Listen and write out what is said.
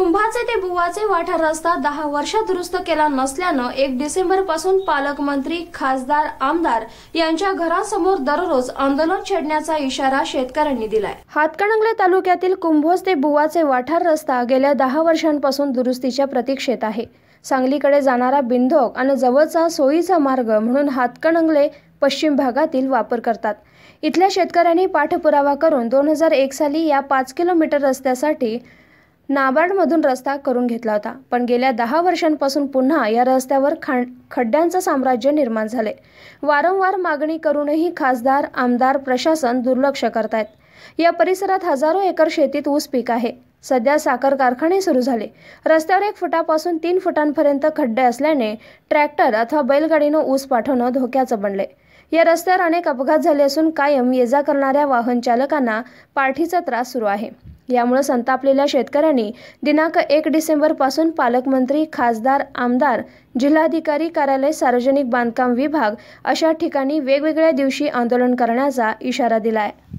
कुंभाचे ते बुवाचे वाठार रस्ता दहा वर्ष दुरुस्त केला नसल्यानं एक डिसेंबर पासून पालकमंत्री खासदार आमदार यांच्या घरासमोर दररोज आंदोलन छेडण्याचा इशारा शेतकऱ्यांनी दिलाय हातकणंगले तालुक्यातील कुंभोज ते बुवाचे वाठार रस्ता गेल्या दहा वर्षांपासून दुरुस्तीच्या प्रतीक्षेत आहे सांगलीकडे जाणारा बिंधोक आणि जवळचा सोयीचा मार्ग म्हणून हातकणंगले पश्चिम भागातील वापर करतात इथल्या शेतकऱ्यांनी पाठपुरावा करून दोन हजार एक साली या पाच किलोमीटर रस्त्यासाठी नाबार्डमधून रस्ता करून घेतला होता पण गेल्या दहा वर्षांपासून पुन्हा या रस्त्यावर खां खड्ड्यांचं साम्राज्य निर्माण झाले वारंवार मागणी करूनही खासदार आमदार प्रशासन दुर्लक्ष करतायत या परिसरात हजारो एकर शेतीत ऊस पीक आहे सध्या साखर कारखाने सुरू झाले रस्त्यावर एक फुटापासून तीन फुटांपर्यंत खड्डे असल्याने ट्रॅक्टर अथवा बैलगाडीनं ऊस पाठवणं धोक्याचं बनले या रस्त्यावर अनेक अपघात झाले असून कायम येजा करणाऱ्या वाहन चालकांना पाठीचा त्रास सुरू आहे यामुळे संतापलेल्या शेतकऱ्यांनी दिनांक एक डिसेंबरपासून पालकमंत्री खासदार आमदार जिल्हाधिकारी कार्यालय सार्वजनिक बांधकाम विभाग अशा ठिकाणी वेगवेगळ्या दिवशी आंदोलन करण्याचा इशारा दिला आहे